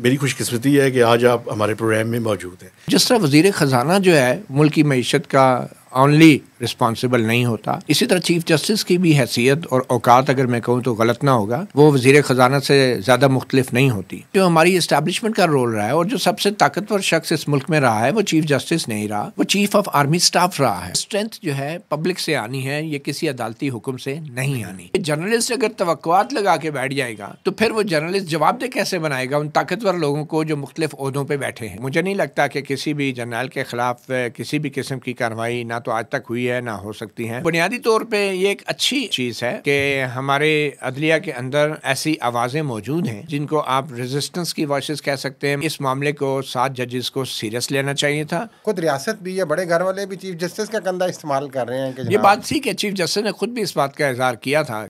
मेरी खुशकस्मती है कि आज आप हमारे प्रोग्राम में मौजूद हैं जिस तरह वजीर ख़जाना जो है मुल्क की मीशत का ऑनली रिस्पॉन्सिबल नहीं होता इसी तरह चीफ जस्टिस की भी हैसियत और औकात अगर मैं कहूँ तो गलत ना होगा वो वजीर खजाना से ज़्यादा मुख्तलिफ नहीं होती जो हमारी इस्टेब्लिशमेंट का रोल रहा है और जो सबसे ताकतवर शख्स इस मुल्क में रहा है वो चीफ जस्टिस नहीं रहा वो चीफ ऑफ आर्मी स्टाफ रहा है स्ट्रेंथ जो है पब्लिक से आनी है ये किसी अदालती हुक्म से नहीं आनी जर्नलिस्ट अगर तो लगा के बैठ जाएगा तो फिर वो जर्नलिस्ट जवाब दे कैसे बनाएगा उन ताकतवर लोगों को जो मुख्तलिफ उहदों पर बैठे हैं मुझे नहीं लगता कि किसी भी जर्नल के खिलाफ किसी भी किस्म की कार्रवाई ना तो आज तक हुई है ना हो सकती है बुनियादी तौर पे ये एक अच्छी चीज है कि हमारे अदलिया के अंदर ऐसी आवाजें मौजूद हैं जिनको आप रेजिस्टेंस की वॉइस कह सकते हैं इस मामले को सात जजेस को सीरियस लेना चाहिए था खुद रियासत भी या बड़े घर वाले भी चीफ जस्टिस का कंधा इस्तेमाल कर रहे हैं ये बात थी कि चीफ जस्टिस ने खुद भी इस बात का इजहार किया था